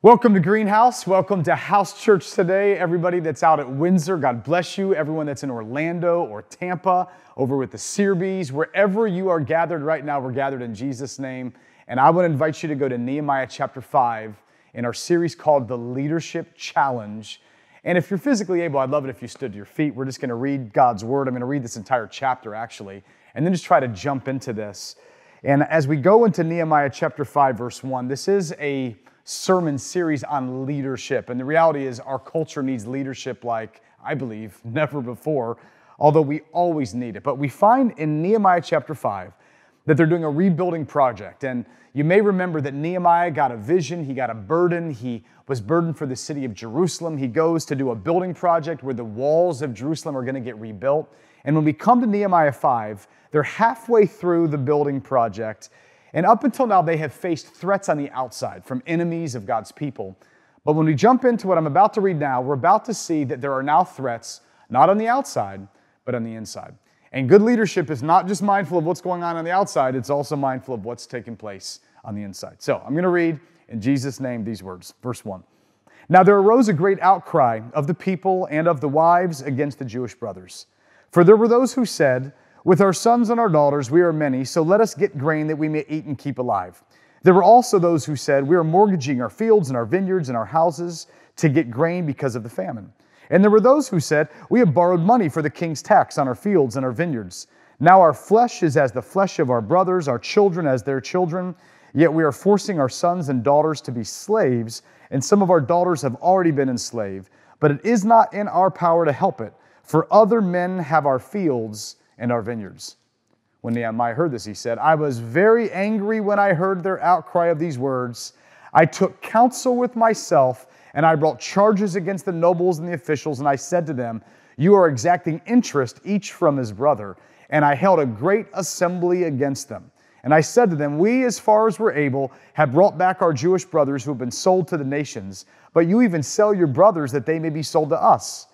Welcome to Greenhouse. Welcome to House Church today. Everybody that's out at Windsor, God bless you. Everyone that's in Orlando or Tampa, over with the Searbees, wherever you are gathered right now, we're gathered in Jesus' name. And I want to invite you to go to Nehemiah chapter 5 in our series called The Leadership Challenge. And if you're physically able, I'd love it if you stood to your feet. We're just going to read God's word. I'm going to read this entire chapter, actually, and then just try to jump into this. And as we go into Nehemiah chapter 5, verse 1, this is a sermon series on leadership. And the reality is, our culture needs leadership like, I believe, never before, although we always need it. But we find in Nehemiah chapter 5 that they're doing a rebuilding project. And you may remember that Nehemiah got a vision, he got a burden, he was burdened for the city of Jerusalem. He goes to do a building project where the walls of Jerusalem are going to get rebuilt. And when we come to Nehemiah 5, they're halfway through the building project and up until now, they have faced threats on the outside from enemies of God's people. But when we jump into what I'm about to read now, we're about to see that there are now threats, not on the outside, but on the inside. And good leadership is not just mindful of what's going on on the outside, it's also mindful of what's taking place on the inside. So I'm going to read in Jesus' name these words. Verse 1. Now there arose a great outcry of the people and of the wives against the Jewish brothers. For there were those who said, with our sons and our daughters, we are many, so let us get grain that we may eat and keep alive. There were also those who said, We are mortgaging our fields and our vineyards and our houses to get grain because of the famine. And there were those who said, We have borrowed money for the king's tax on our fields and our vineyards. Now our flesh is as the flesh of our brothers, our children as their children. Yet we are forcing our sons and daughters to be slaves, and some of our daughters have already been enslaved. But it is not in our power to help it, for other men have our fields and our vineyards. When Nehemiah heard this, he said, I was very angry when I heard their outcry of these words. I took counsel with myself, and I brought charges against the nobles and the officials, and I said to them, You are exacting interest each from his brother. And I held a great assembly against them. And I said to them, We, as far as we're able, have brought back our Jewish brothers who have been sold to the nations, but you even sell your brothers that they may be sold to us.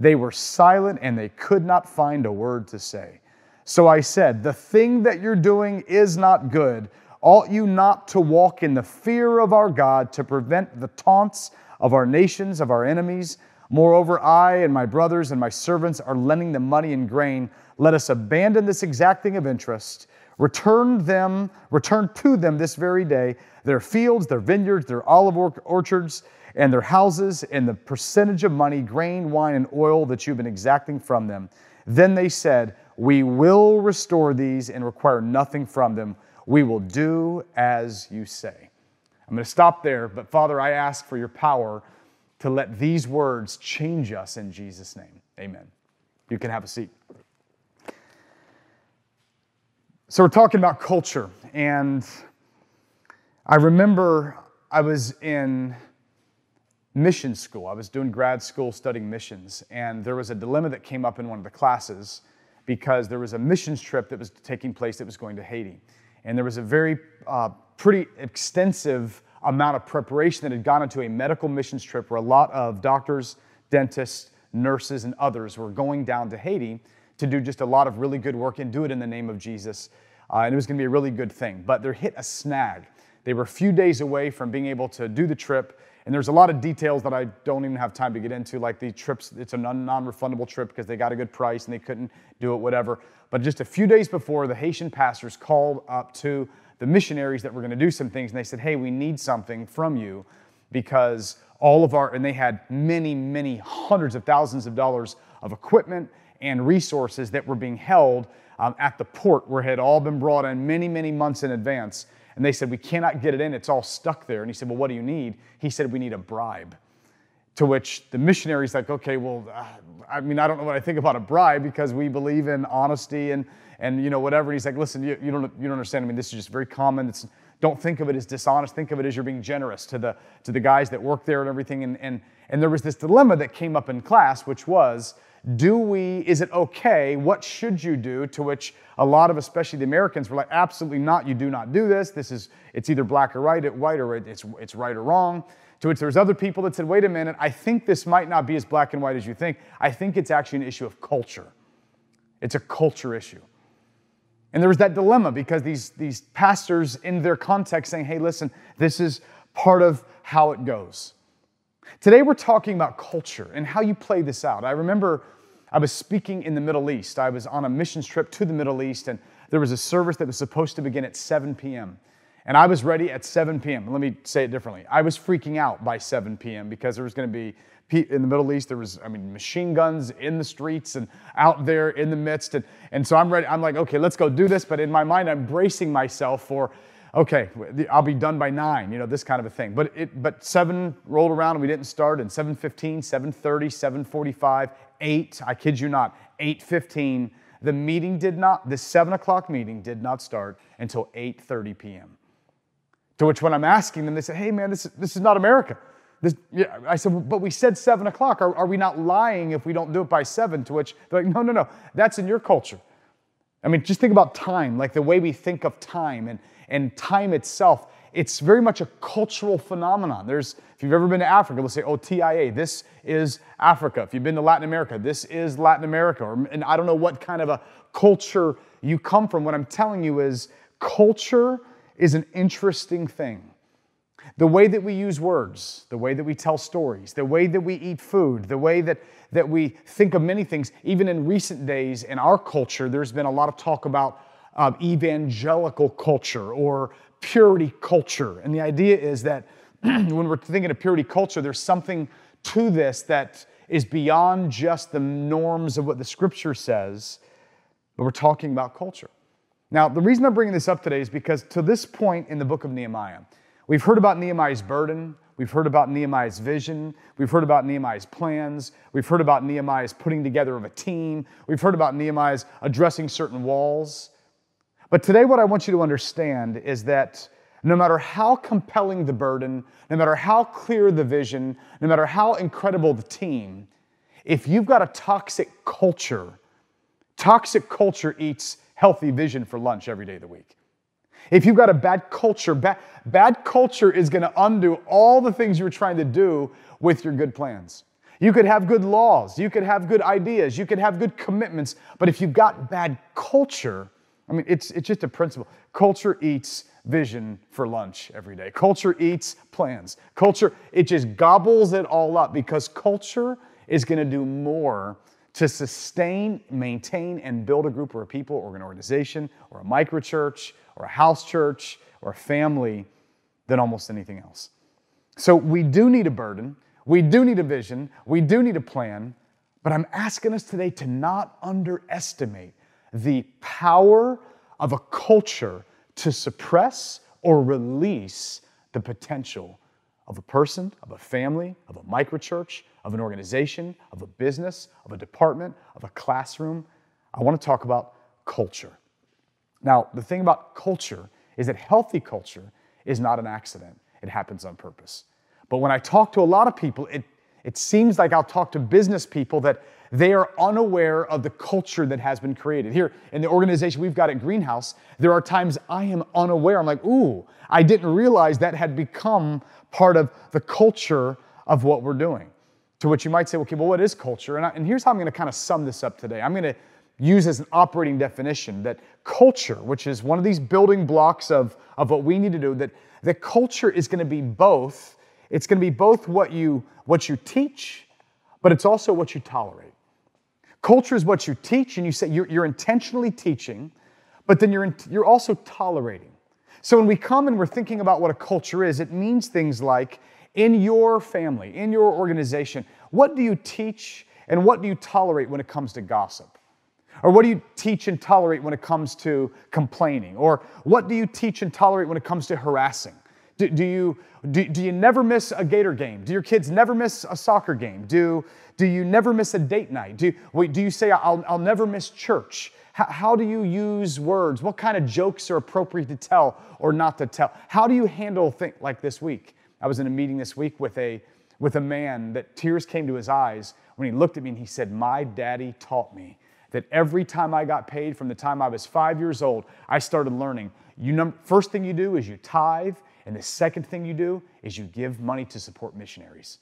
They were silent and they could not find a word to say. So I said, The thing that you're doing is not good. Ought you not to walk in the fear of our God to prevent the taunts of our nations, of our enemies? Moreover, I and my brothers and my servants are lending them money and grain. Let us abandon this exacting of interest. Return them, return to them this very day their fields, their vineyards, their olive orchards and their houses and the percentage of money, grain, wine, and oil that you've been exacting from them. Then they said, We will restore these and require nothing from them. We will do as you say. I'm going to stop there, but Father, I ask for your power to let these words change us in Jesus' name. Amen. You can have a seat. So, we're talking about culture, and I remember I was in mission school. I was doing grad school studying missions, and there was a dilemma that came up in one of the classes because there was a missions trip that was taking place that was going to Haiti. And there was a very uh, pretty extensive amount of preparation that had gone into a medical missions trip where a lot of doctors, dentists, nurses, and others were going down to Haiti to do just a lot of really good work and do it in the name of Jesus. Uh, and it was going to be a really good thing. But they hit a snag. They were a few days away from being able to do the trip and there's a lot of details that I don't even have time to get into, like the trips, it's a non refundable trip because they got a good price and they couldn't do it, whatever. But just a few days before, the Haitian pastors called up to the missionaries that were going to do some things and they said, hey, we need something from you because all of our, and they had many, many hundreds of thousands of dollars of equipment and resources that were being held um, at the port where it had all been brought in many, many months in advance. And they said, We cannot get it in. It's all stuck there. And he said, Well, what do you need? He said, We need a bribe. To which the missionary's like, Okay, well, uh, I mean, I don't know what I think about a bribe because we believe in honesty and, and you know, whatever. And he's like, Listen, you, you, don't, you don't understand. I mean, this is just very common. It's, don't think of it as dishonest. Think of it as you're being generous to the, to the guys that work there and everything. And, and, and there was this dilemma that came up in class, which was, do we, is it okay? What should you do? To which a lot of, especially the Americans, were like, absolutely not. You do not do this. This is, it's either black or white, white or it's, it's right or wrong. To which there was other people that said, wait a minute, I think this might not be as black and white as you think. I think it's actually an issue of culture. It's a culture issue. And there was that dilemma because these, these pastors in their context saying, hey, listen, this is part of how it goes. Today we're talking about culture and how you play this out. I remember I was speaking in the Middle East. I was on a missions trip to the Middle East, and there was a service that was supposed to begin at 7 p.m. And I was ready at 7 p.m. Let me say it differently. I was freaking out by 7 p.m. because there was going to be in the Middle East. There was, I mean, machine guns in the streets and out there in the midst. And, and so I'm ready. I'm like, okay, let's go do this. But in my mind, I'm bracing myself for okay, I'll be done by nine, you know, this kind of a thing. But it, but seven rolled around and we didn't start. And 7:15, 7:30, 7:45, eight. I kid you not, 8:15. The meeting did not. The seven o'clock meeting did not start until 8:30 p.m. To which, when I'm asking them, they say, "Hey, man, this is, this is not America." This, yeah, I said, but we said seven o'clock. Are, are we not lying if we don't do it by seven? To which they're like, no, no, no. That's in your culture. I mean, just think about time, like the way we think of time and, and time itself. It's very much a cultural phenomenon. There's, if you've ever been to Africa, let's say, oh, TIA, this is Africa. If you've been to Latin America, this is Latin America. Or, and I don't know what kind of a culture you come from. What I'm telling you is culture is an interesting thing. The way that we use words, the way that we tell stories, the way that we eat food, the way that, that we think of many things. Even in recent days in our culture, there's been a lot of talk about um, evangelical culture or purity culture. And the idea is that when we're thinking of purity culture, there's something to this that is beyond just the norms of what the scripture says, but we're talking about culture. Now, the reason I'm bringing this up today is because to this point in the book of Nehemiah, We've heard about Nehemiah's burden. We've heard about Nehemiah's vision. We've heard about Nehemiah's plans. We've heard about Nehemiah's putting together of a team. We've heard about Nehemiah's addressing certain walls. But today, what I want you to understand is that no matter how compelling the burden, no matter how clear the vision, no matter how incredible the team, if you've got a toxic culture, toxic culture eats healthy vision for lunch every day of the week. If you've got a bad culture, bad, bad culture is going to undo all the things you are trying to do with your good plans. You could have good laws, you could have good ideas, you could have good commitments, but if you've got bad culture, I mean, it's, it's just a principle. Culture eats vision for lunch every day. Culture eats plans. Culture, it just gobbles it all up because culture is going to do more to sustain, maintain, and build a group or a people or an organization or a microchurch or a house church or a family than almost anything else. So we do need a burden, we do need a vision, we do need a plan, but I'm asking us today to not underestimate the power of a culture to suppress or release the potential of a person, of a family, of a microchurch, of an organization, of a business, of a department, of a classroom. I want to talk about culture. Now, the thing about culture is that healthy culture is not an accident, it happens on purpose. But when I talk to a lot of people, it, it seems like I'll talk to business people that they are unaware of the culture that has been created. Here in the organization we've got at Greenhouse, there are times I am unaware. I'm like, ooh, I didn't realize that had become part of the culture of what we're doing. To which you might say, okay, well, what is culture? And, I, and here's how I'm going to kind of sum this up today. I'm going to use as an operating definition that culture, which is one of these building blocks of, of what we need to do, that the culture is going to be both, it's going to be both what you what you teach, but it's also what you tolerate. Culture is what you teach, and you say you're, you're intentionally teaching, but then you're, in, you're also tolerating. So when we come and we're thinking about what a culture is, it means things like in your family, in your organization, what do you teach and what do you tolerate when it comes to gossip? Or what do you teach and tolerate when it comes to complaining? Or what do you teach and tolerate when it comes to harassing? Do, do you, do, do, you never miss a Gator game? Do your kids never miss a soccer game? Do, do you never miss a date night? Do, do you say, I'll, I'll never miss church? How, how do you use words? What kind of jokes are appropriate to tell or not to tell? How do you handle things like this week? I was in a meeting this week with a, with a man that tears came to his eyes when he looked at me and he said, My daddy taught me that every time I got paid from the time I was five years old, I started learning. You num- first thing you do is you tithe, and the second thing you do is you give money to support missionaries.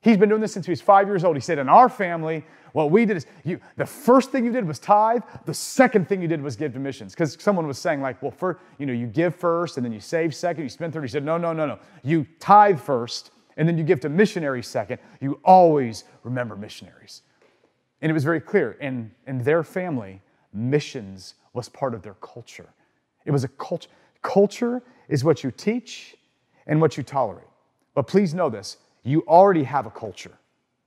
He's been doing this since he was five years old. He said, In our family, what we did is you, the first thing you did was tithe, the second thing you did was give to missions. Because someone was saying, like, well, first, you know, you give first and then you save second, you spend third. He said, No, no, no, no. You tithe first and then you give to missionaries second. You always remember missionaries. And it was very clear in, in their family, missions was part of their culture. It was a culture. Culture is what you teach and what you tolerate. But please know this you already have a culture.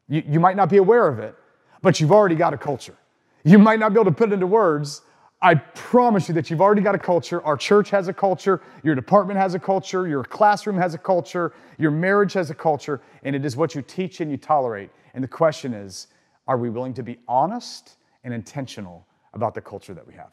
You, you might not be aware of it, but you've already got a culture. You might not be able to put it into words. I promise you that you've already got a culture. Our church has a culture. Your department has a culture. Your classroom has a culture. Your marriage has a culture. And it is what you teach and you tolerate. And the question is, are we willing to be honest and intentional about the culture that we have?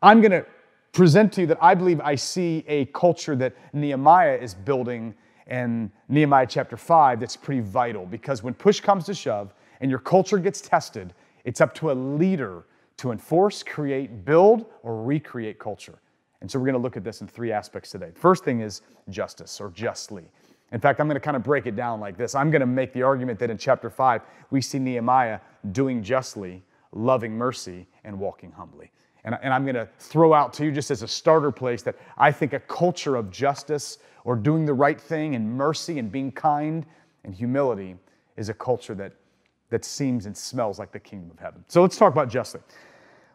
I'm going to present to you that I believe I see a culture that Nehemiah is building in Nehemiah chapter 5 that's pretty vital because when push comes to shove and your culture gets tested, it's up to a leader to enforce, create, build, or recreate culture. And so we're going to look at this in three aspects today. First thing is justice or justly. In fact, I'm going to kind of break it down like this. I'm going to make the argument that in chapter 5, we see Nehemiah doing justly, loving mercy, and walking humbly. And, and I'm going to throw out to you, just as a starter place, that I think a culture of justice or doing the right thing and mercy and being kind and humility is a culture that, that seems and smells like the kingdom of heaven. So let's talk about justly.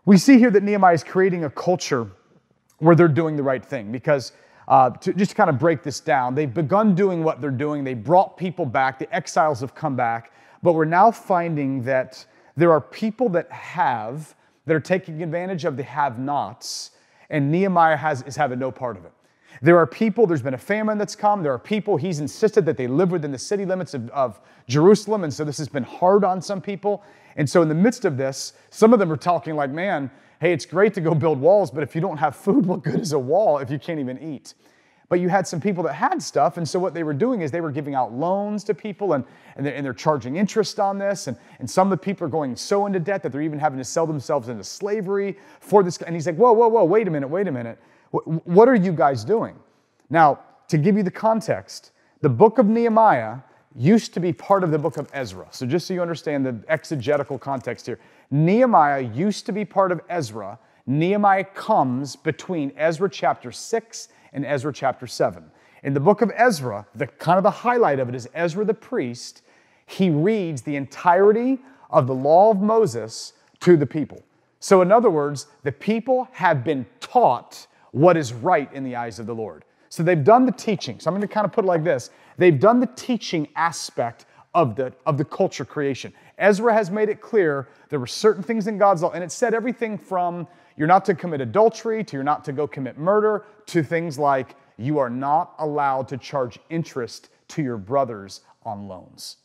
We see here that Nehemiah is creating a culture where they're doing the right thing because uh, to just kind of break this down, they've begun doing what they're doing. They brought people back, the exiles have come back, but we're now finding that there are people that have, that are taking advantage of the have nots, and Nehemiah has, is having no part of it. There are people, there's been a famine that's come. There are people, he's insisted that they live within the city limits of, of, Jerusalem. And so this has been hard on some people. And so, in the midst of this, some of them are talking like, man, hey, it's great to go build walls, but if you don't have food, what good is a wall if you can't even eat? But you had some people that had stuff. And so, what they were doing is they were giving out loans to people and, and, they're, and they're charging interest on this. And, and some of the people are going so into debt that they're even having to sell themselves into slavery for this. And he's like, whoa, whoa, whoa, wait a minute, wait a minute what are you guys doing? Now, to give you the context, the book of Nehemiah used to be part of the book of Ezra. So, just so you understand the exegetical context here, Nehemiah used to be part of Ezra. Nehemiah comes between Ezra chapter 6 and Ezra chapter 7. In the book of Ezra, the kind of the highlight of it is Ezra the priest. He reads the entirety of the law of Moses to the people. So, in other words, the people have been taught what is right in the eyes of the Lord. So they've done the teaching. So I'm going to kind of put it like this they've done the teaching aspect of the, of the culture creation. Ezra has made it clear there were certain things in God's law, and it said everything from you're not to commit adultery to you're not to go commit murder to things like you are not allowed to charge interest to your brothers on loans.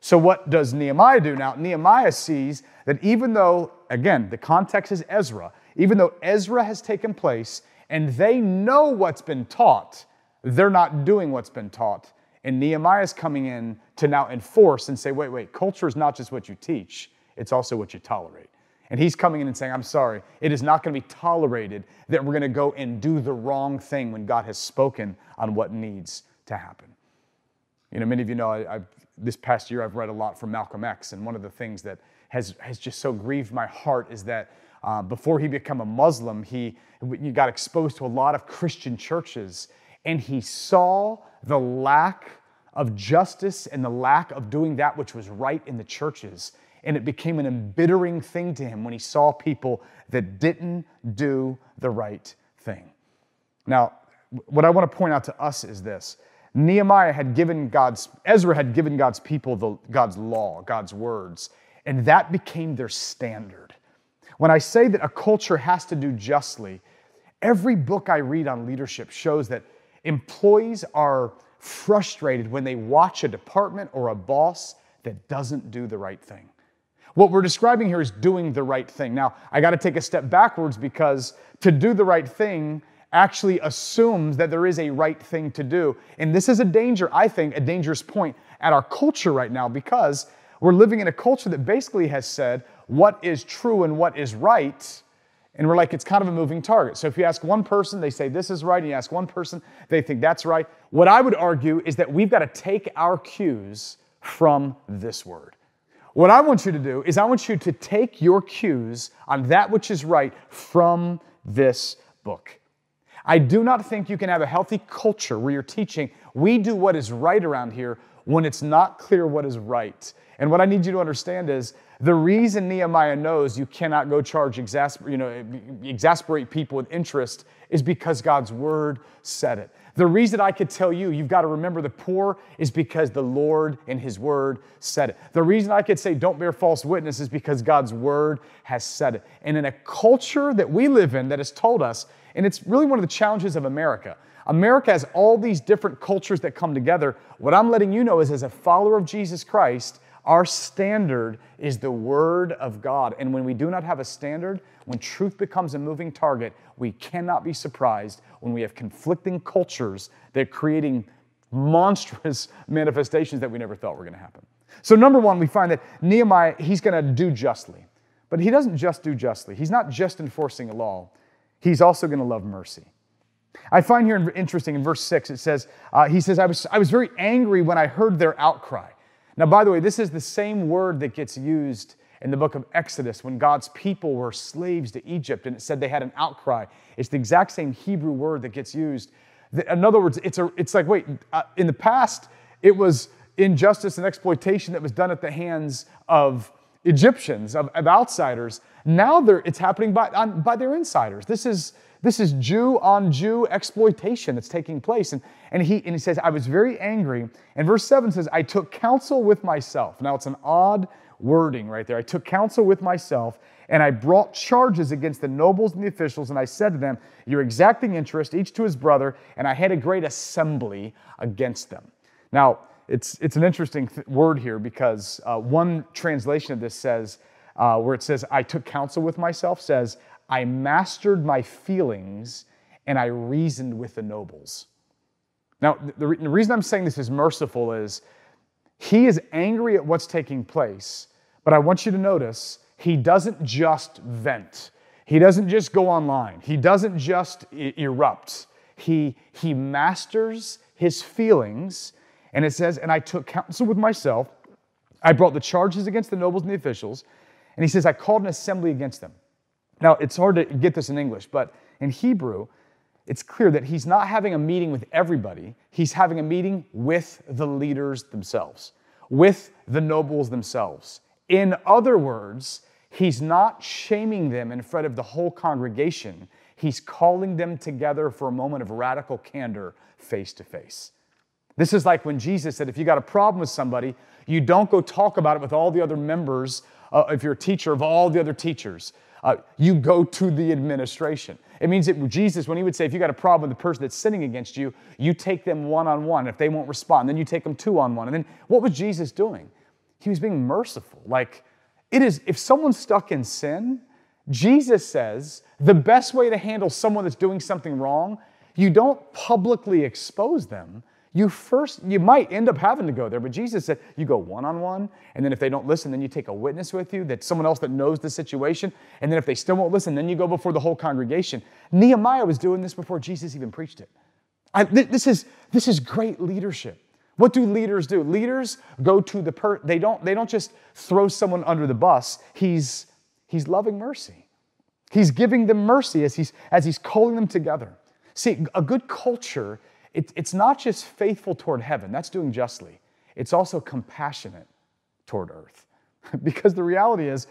So, what does Nehemiah do now? Nehemiah sees that even though, again, the context is Ezra, even though Ezra has taken place and they know what's been taught. They're not doing what's been taught. And Nehemiah's coming in to now enforce and say, wait, wait, culture is not just what you teach, it's also what you tolerate. And he's coming in and saying, I'm sorry, it is not going to be tolerated that we're going to go and do the wrong thing when God has spoken on what needs to happen. You know, many of you know, I, I've, this past year I've read a lot from Malcolm X, and one of the things that has, has just so grieved my heart is that uh, before he became a Muslim, he, he got exposed to a lot of Christian churches and he saw the lack of justice and the lack of doing that which was right in the churches. And it became an embittering thing to him when he saw people that didn't do the right thing. Now, what I want to point out to us is this Nehemiah had given God's, Ezra had given God's people the, God's law, God's words, and that became their standard. When I say that a culture has to do justly, every book I read on leadership shows that employees are frustrated when they watch a department or a boss that doesn't do the right thing. What we're describing here is doing the right thing. Now, I got to take a step backwards because to do the right thing actually assumes that there is a right thing to do. And this is a danger, I think, a dangerous point at our culture right now because we're living in a culture that basically has said, what is true and what is right. And we're like, it's kind of a moving target. So if you ask one person, they say this is right. And you ask one person, they think that's right. What I would argue is that we've got to take our cues from this word. What I want you to do is I want you to take your cues on that which is right from this book. I do not think you can have a healthy culture where you're teaching, we do what is right around here when it's not clear what is right. And what I need you to understand is the reason Nehemiah knows you cannot go charge exasper- you know, exasperate people with interest is because God's word said it. The reason I could tell you you've got to remember the poor is because the Lord and his word said it. The reason I could say don't bear false witness is because God's word has said it. And in a culture that we live in that has told us, and it's really one of the challenges of America. America has all these different cultures that come together. What I'm letting you know is as a follower of Jesus Christ, our standard is the Word of God. And when we do not have a standard, when truth becomes a moving target, we cannot be surprised when we have conflicting cultures that are creating monstrous manifestations that we never thought were going to happen. So, number one, we find that Nehemiah, he's going to do justly. But he doesn't just do justly, he's not just enforcing a law, he's also going to love mercy. I find here interesting in verse 6, it says, uh, He says, I was, I was very angry when I heard their outcry. Now, by the way, this is the same word that gets used in the book of Exodus when God's people were slaves to Egypt and it said they had an outcry. It's the exact same Hebrew word that gets used. In other words, it's, a, it's like, wait, uh, in the past, it was injustice and exploitation that was done at the hands of Egyptians, of, of outsiders. Now it's happening by, on, by their insiders. This is this is Jew on Jew exploitation that's taking place. And, and, he, and he says, I was very angry. And verse 7 says, I took counsel with myself. Now it's an odd wording right there. I took counsel with myself and I brought charges against the nobles and the officials, and I said to them, You're exacting interest, each to his brother, and I had a great assembly against them. Now, it's, it's an interesting th- word here because uh, one translation of this says, uh, where it says, I took counsel with myself, says, I mastered my feelings and I reasoned with the nobles. Now, the, re- the reason I'm saying this is merciful is he is angry at what's taking place, but I want you to notice he doesn't just vent. He doesn't just go online. He doesn't just e- erupt. He, he masters his feelings. And it says, And I took counsel with myself. I brought the charges against the nobles and the officials. And he says, I called an assembly against them. Now, it's hard to get this in English, but in Hebrew, it's clear that he's not having a meeting with everybody, he's having a meeting with the leaders themselves, with the nobles themselves. In other words, he's not shaming them in front of the whole congregation, he's calling them together for a moment of radical candor face to face. This is like when Jesus said, if you got a problem with somebody, you don't go talk about it with all the other members, uh, if you're a teacher, of all the other teachers uh, you go to the administration. It means that Jesus, when he would say, if you got a problem with the person that's sinning against you, you take them one on one. If they won't respond, then you take them two on one. And then what was Jesus doing? He was being merciful. Like, it is, if someone's stuck in sin, Jesus says the best way to handle someone that's doing something wrong, you don't publicly expose them you first you might end up having to go there but jesus said you go one-on-one and then if they don't listen then you take a witness with you that someone else that knows the situation and then if they still won't listen then you go before the whole congregation nehemiah was doing this before jesus even preached it I, th- this is this is great leadership what do leaders do leaders go to the per they don't they don't just throw someone under the bus he's he's loving mercy he's giving them mercy as he's as he's calling them together see a good culture it, it's not just faithful toward heaven, that's doing justly, it's also compassionate toward earth. because the reality is,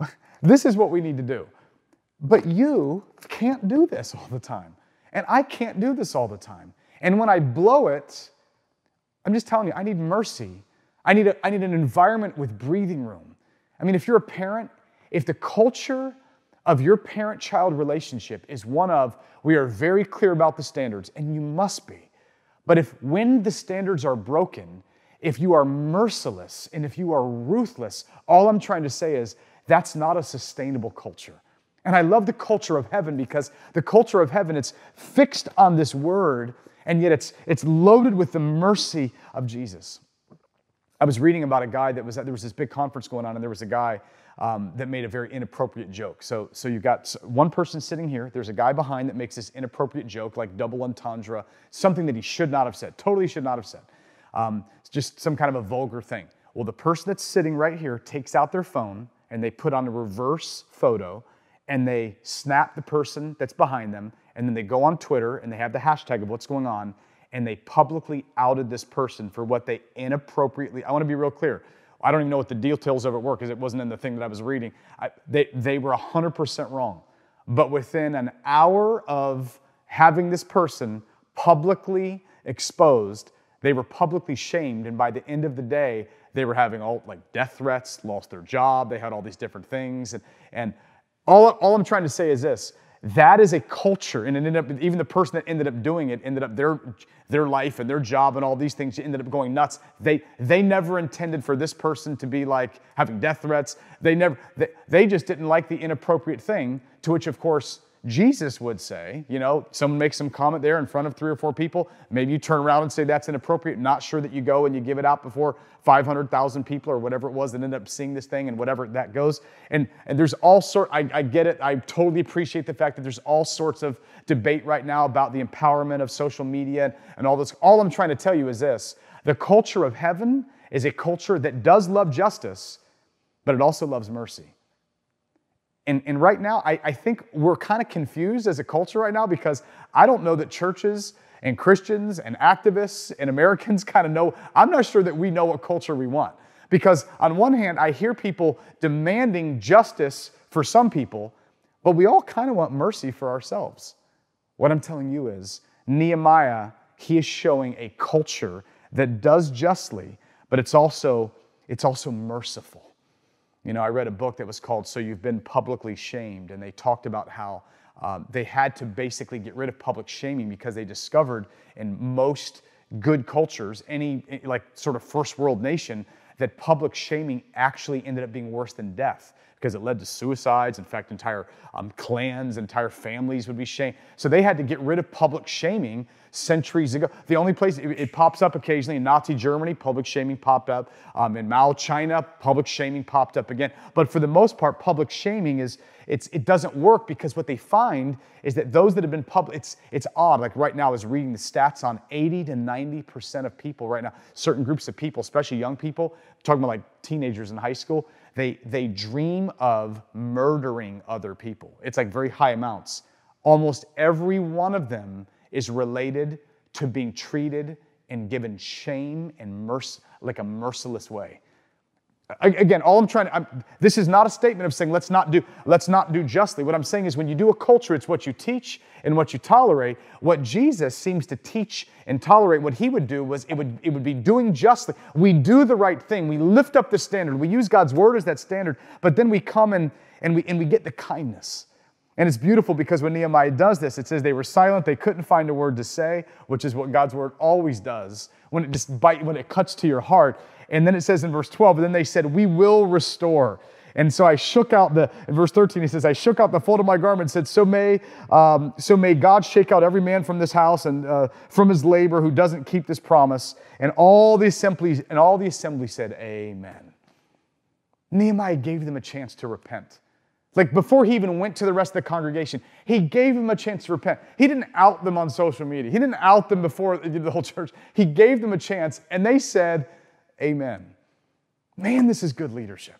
this is what we need to do. But you can't do this all the time. And I can't do this all the time. And when I blow it, I'm just telling you, I need mercy. I need, a, I need an environment with breathing room. I mean, if you're a parent, if the culture of your parent child relationship is one of we are very clear about the standards, and you must be. But if when the standards are broken, if you are merciless and if you are ruthless, all I'm trying to say is that's not a sustainable culture. And I love the culture of heaven because the culture of heaven, it's fixed on this word, and yet it's, it's loaded with the mercy of Jesus. I was reading about a guy that was at, there was this big conference going on, and there was a guy um, that made a very inappropriate joke. So, so you've got one person sitting here, there's a guy behind that makes this inappropriate joke, like double entendre, something that he should not have said, totally should not have said. Um, it's just some kind of a vulgar thing. Well, the person that's sitting right here takes out their phone and they put on a reverse photo and they snap the person that's behind them and then they go on Twitter and they have the hashtag of what's going on and they publicly outed this person for what they inappropriately, I wanna be real clear. I don't even know what the details of it were because it wasn't in the thing that I was reading. I, they, they were 100% wrong. But within an hour of having this person publicly exposed, they were publicly shamed. And by the end of the day, they were having all like death threats, lost their job, they had all these different things. And, and all, all I'm trying to say is this that is a culture, and it ended up even the person that ended up doing it ended up their their life and their job and all these things ended up going nuts. They they never intended for this person to be like having death threats. They never they, they just didn't like the inappropriate thing. To which, of course, Jesus would say. You know, someone makes some comment there in front of three or four people. Maybe you turn around and say that's inappropriate. Not sure that you go and you give it out before 500,000 people or whatever it was that end up seeing this thing and whatever that goes. And, and there's all sort. I, I get it. I totally appreciate the fact that there's all sorts of debate right now about the empowerment of social media and, and all this. All I'm trying to tell you is this. The culture of heaven is a culture that does love justice, but it also loves mercy. And, and right now, I, I think we're kind of confused as a culture right now because I don't know that churches and Christians and activists and Americans kind of know, I'm not sure that we know what culture we want. Because on one hand, I hear people demanding justice for some people, but we all kind of want mercy for ourselves. What I'm telling you is Nehemiah, he is showing a culture that does justly, but it's also, it's also merciful. You know, I read a book that was called So You've Been Publicly Shamed, and they talked about how uh, they had to basically get rid of public shaming because they discovered in most good cultures, any eh, like sort of first world nation, that public shaming actually ended up being worse than death because it led to suicides. In fact, entire um, clans, entire families would be shamed. So they had to get rid of public shaming centuries ago. The only place it, it pops up occasionally in Nazi Germany, public shaming popped up. Um, in Mao China, public shaming popped up again. But for the most part, public shaming is it's, it doesn't work because what they find is that those that have been public, it's, it's odd. Like right now, I was reading the stats on 80 to 90% of people right now, certain groups of people, especially young people, talking about like teenagers in high school, they, they dream of murdering other people. It's like very high amounts. Almost every one of them is related to being treated and given shame and mercy, like a merciless way again all i'm trying to I'm, this is not a statement of saying let's not do let's not do justly what i'm saying is when you do a culture it's what you teach and what you tolerate what jesus seems to teach and tolerate what he would do was it would it would be doing justly we do the right thing we lift up the standard we use god's word as that standard but then we come and and we and we get the kindness and it's beautiful because when Nehemiah does this, it says they were silent, they couldn't find a word to say, which is what God's word always does when it just bite, when it cuts to your heart. And then it says in verse 12, and then they said, We will restore. And so I shook out the verse 13. He says, "I shook out the fold of my garment and said, so may um, so may God shake out every man from this house and uh, from his labor who doesn't keep this promise." And all the assembly and all the assembly said, "Amen." Nehemiah gave them a chance to repent. Like before he even went to the rest of the congregation, he gave them a chance to repent. He didn't out them on social media, he didn't out them before the whole church. He gave them a chance and they said, Amen. Man, this is good leadership.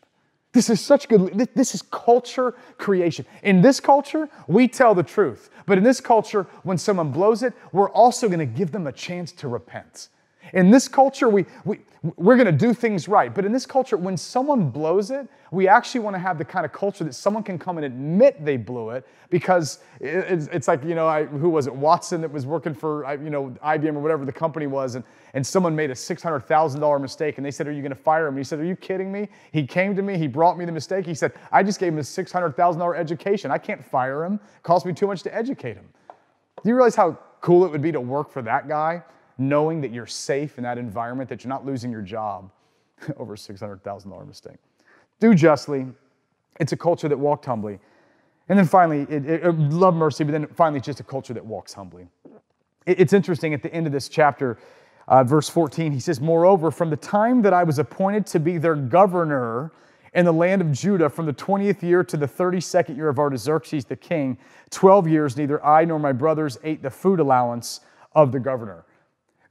This is such good, this is culture creation. In this culture, we tell the truth. But in this culture, when someone blows it, we're also gonna give them a chance to repent. In this culture, we, we, we're going to do things right. But in this culture, when someone blows it, we actually want to have the kind of culture that someone can come and admit they blew it because it's, it's like, you know, I, who was it? Watson that was working for, you know, IBM or whatever the company was. And, and someone made a $600,000 mistake and they said, Are you going to fire him? And he said, Are you kidding me? He came to me, he brought me the mistake. He said, I just gave him a $600,000 education. I can't fire him. It cost me too much to educate him. Do you realize how cool it would be to work for that guy? knowing that you're safe in that environment, that you're not losing your job over a $600,000 mistake. Do justly. It's a culture that walked humbly. And then finally, it, it, love mercy, but then finally, it's just a culture that walks humbly. It, it's interesting at the end of this chapter, uh, verse 14, he says, Moreover, from the time that I was appointed to be their governor in the land of Judah, from the 20th year to the 32nd year of Artaxerxes the king, 12 years, neither I nor my brothers ate the food allowance of the governor.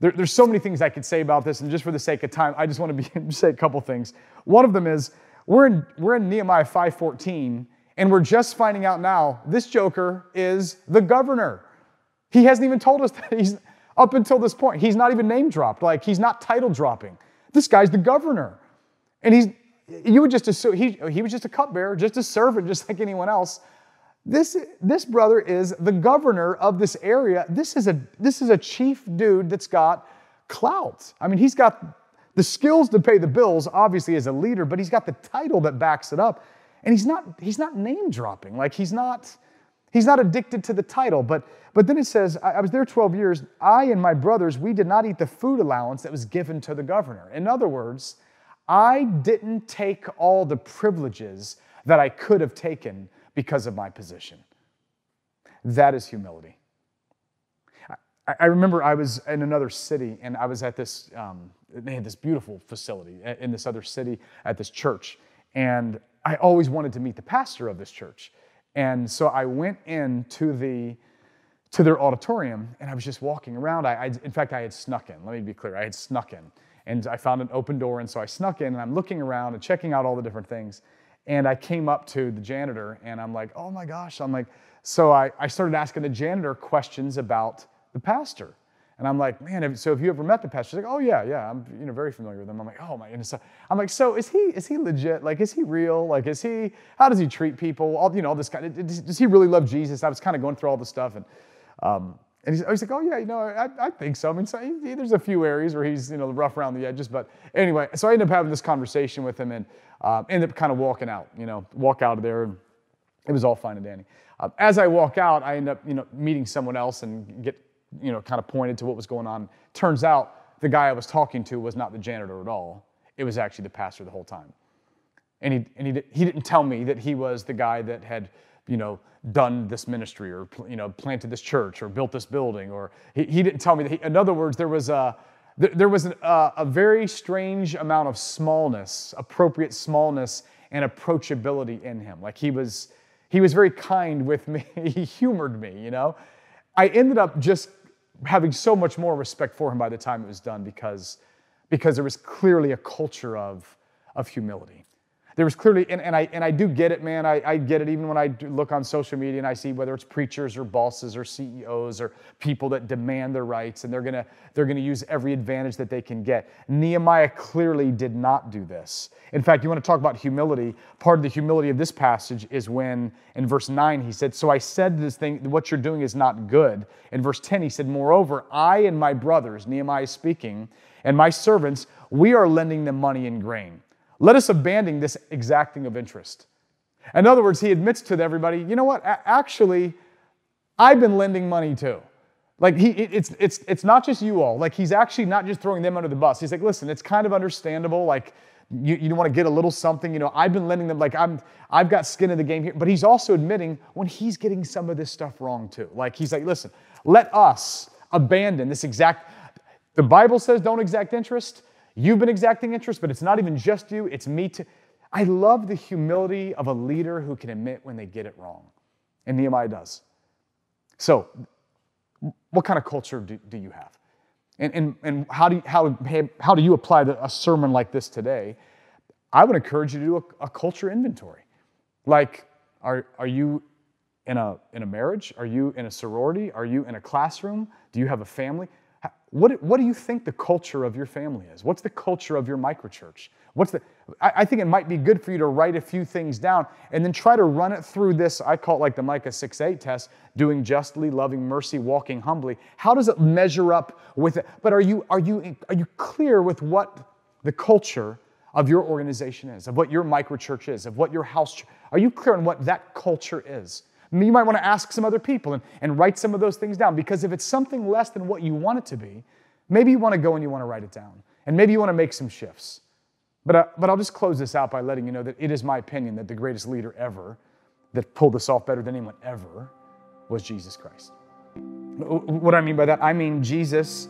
There, there's so many things I could say about this, and just for the sake of time, I just want to be, say a couple things. One of them is we're in, we're in Nehemiah 5:14, and we're just finding out now this joker is the governor. He hasn't even told us that he's up until this point. He's not even name dropped. Like he's not title dropping. This guy's the governor, and he's you would just assume he, he was just a cupbearer, just a servant, just like anyone else. This, this brother is the governor of this area. This is, a, this is a chief dude that's got clout. I mean, he's got the skills to pay the bills, obviously, as a leader, but he's got the title that backs it up. And he's not, he's not name dropping. Like, he's not, he's not addicted to the title. But, but then it says, I, I was there 12 years. I and my brothers, we did not eat the food allowance that was given to the governor. In other words, I didn't take all the privileges that I could have taken because of my position. That is humility. I, I remember I was in another city and I was at this, um, they had this beautiful facility in this other city at this church. And I always wanted to meet the pastor of this church. And so I went in to the to their auditorium and I was just walking around. I, I, in fact I had snuck in. Let me be clear. I had snuck in. And I found an open door and so I snuck in and I'm looking around and checking out all the different things. And I came up to the janitor and I'm like, oh my gosh. I'm like, so I, I started asking the janitor questions about the pastor. And I'm like, man, so have you ever met the pastor? She's like, oh yeah, yeah, I'm you know very familiar with him. I'm like, oh my, and so I'm like, so is he is he legit? Like, is he real? Like, is he? How does he treat people? All you know, all this kind. Of, does, does he really love Jesus? I was kind of going through all this stuff, and um, and he's, he's like, oh yeah, you know, I, I think so. I mean, so he, there's a few areas where he's you know rough around the edges, but anyway. So I ended up having this conversation with him and uh, ended up kind of walking out. You know, walk out of there. It was all fine and dandy. Uh, as I walk out, I end up you know meeting someone else and get you know kind of pointed to what was going on. Turns out the guy I was talking to was not the janitor at all. It was actually the pastor the whole time. And he and he, he didn't tell me that he was the guy that had you know, done this ministry or, you know, planted this church or built this building or he, he didn't tell me that. He, in other words, there was a, there was an, a very strange amount of smallness, appropriate smallness and approachability in him. Like he was, he was very kind with me. he humored me, you know. I ended up just having so much more respect for him by the time it was done because, because there was clearly a culture of, of humility. There was clearly, and, and, I, and I do get it, man. I, I get it even when I look on social media and I see whether it's preachers or bosses or CEOs or people that demand their rights and they're gonna, they're gonna use every advantage that they can get. Nehemiah clearly did not do this. In fact, you wanna talk about humility. Part of the humility of this passage is when in verse 9 he said, So I said this thing, what you're doing is not good. In verse 10 he said, Moreover, I and my brothers, Nehemiah speaking, and my servants, we are lending them money and grain. Let us abandon this exacting of interest. In other words, he admits to everybody, you know what? actually, I've been lending money too. Like he, it's it's it's not just you all. Like he's actually not just throwing them under the bus. He's like, listen, it's kind of understandable. Like you, you want to get a little something. You know, I've been lending them. Like I'm I've got skin in the game here. But he's also admitting when he's getting some of this stuff wrong too. Like he's like, listen, let us abandon this exact. The Bible says don't exact interest. You've been exacting interest, but it's not even just you, it's me too. I love the humility of a leader who can admit when they get it wrong. And Nehemiah does. So, what kind of culture do, do you have? And, and, and how, do you, how, how do you apply the, a sermon like this today? I would encourage you to do a, a culture inventory. Like, are, are you in a, in a marriage? Are you in a sorority? Are you in a classroom? Do you have a family? What, what do you think the culture of your family is? What's the culture of your microchurch? What's the, I, I think it might be good for you to write a few things down and then try to run it through this. I call it like the Micah 6 8 test doing justly, loving mercy, walking humbly. How does it measure up with it? But are you, are you, are you clear with what the culture of your organization is, of what your microchurch is, of what your house, are you clear on what that culture is? You might want to ask some other people and, and write some of those things down because if it's something less than what you want it to be, maybe you want to go and you want to write it down. And maybe you want to make some shifts. But, I, uh, but I'll just close this out by letting you know that it is my opinion that the greatest leader ever that pulled this off better than anyone ever was Jesus Christ. What I mean by that, I mean Jesus,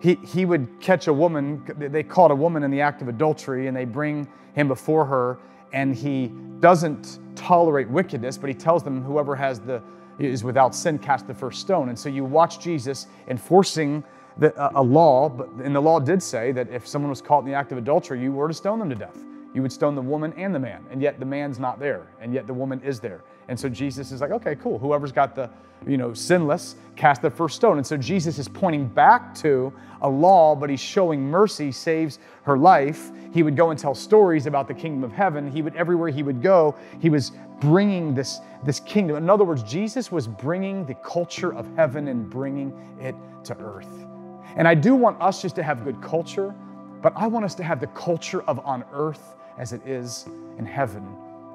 he, he would catch a woman, they caught a woman in the act of adultery, and they bring him before her, and he doesn't tolerate wickedness, but he tells them whoever has the is without sin cast the first stone. And so you watch Jesus enforcing the, uh, a law, but and the law did say that if someone was caught in the act of adultery, you were to stone them to death. You would stone the woman and the man, and yet the man's not there, and yet the woman is there. And so Jesus is like, okay, cool. Whoever's got the, you know, sinless, cast the first stone. And so Jesus is pointing back to a law, but he's showing mercy saves her life. He would go and tell stories about the kingdom of heaven. He would, everywhere he would go, he was bringing this, this kingdom. In other words, Jesus was bringing the culture of heaven and bringing it to earth. And I do want us just to have good culture, but I want us to have the culture of on earth as it is in heaven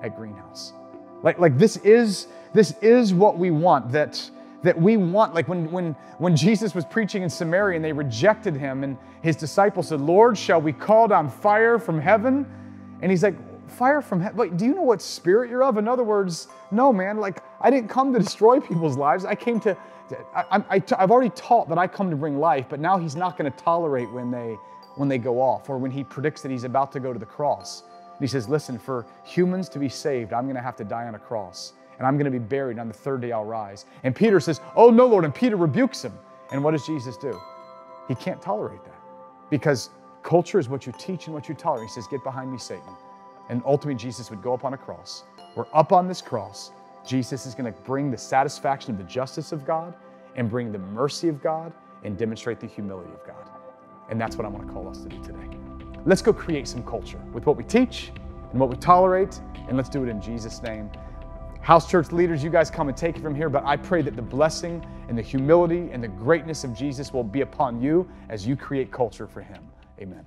at Greenhouse. Like, like this is this is what we want that that we want like when when when jesus was preaching in samaria and they rejected him and his disciples said lord shall we call down fire from heaven and he's like fire from heaven like do you know what spirit you're of in other words no man like i didn't come to destroy people's lives i came to I, I, i've already taught that i come to bring life but now he's not going to tolerate when they when they go off or when he predicts that he's about to go to the cross and he says, Listen, for humans to be saved, I'm going to have to die on a cross, and I'm going to be buried, on the third day I'll rise. And Peter says, Oh, no, Lord. And Peter rebukes him. And what does Jesus do? He can't tolerate that because culture is what you teach and what you tolerate. He says, Get behind me, Satan. And ultimately, Jesus would go up on a cross. We're up on this cross. Jesus is going to bring the satisfaction of the justice of God and bring the mercy of God and demonstrate the humility of God. And that's what I want to call us to do today. Let's go create some culture with what we teach and what we tolerate, and let's do it in Jesus' name. House church leaders, you guys come and take it from here, but I pray that the blessing and the humility and the greatness of Jesus will be upon you as you create culture for Him. Amen.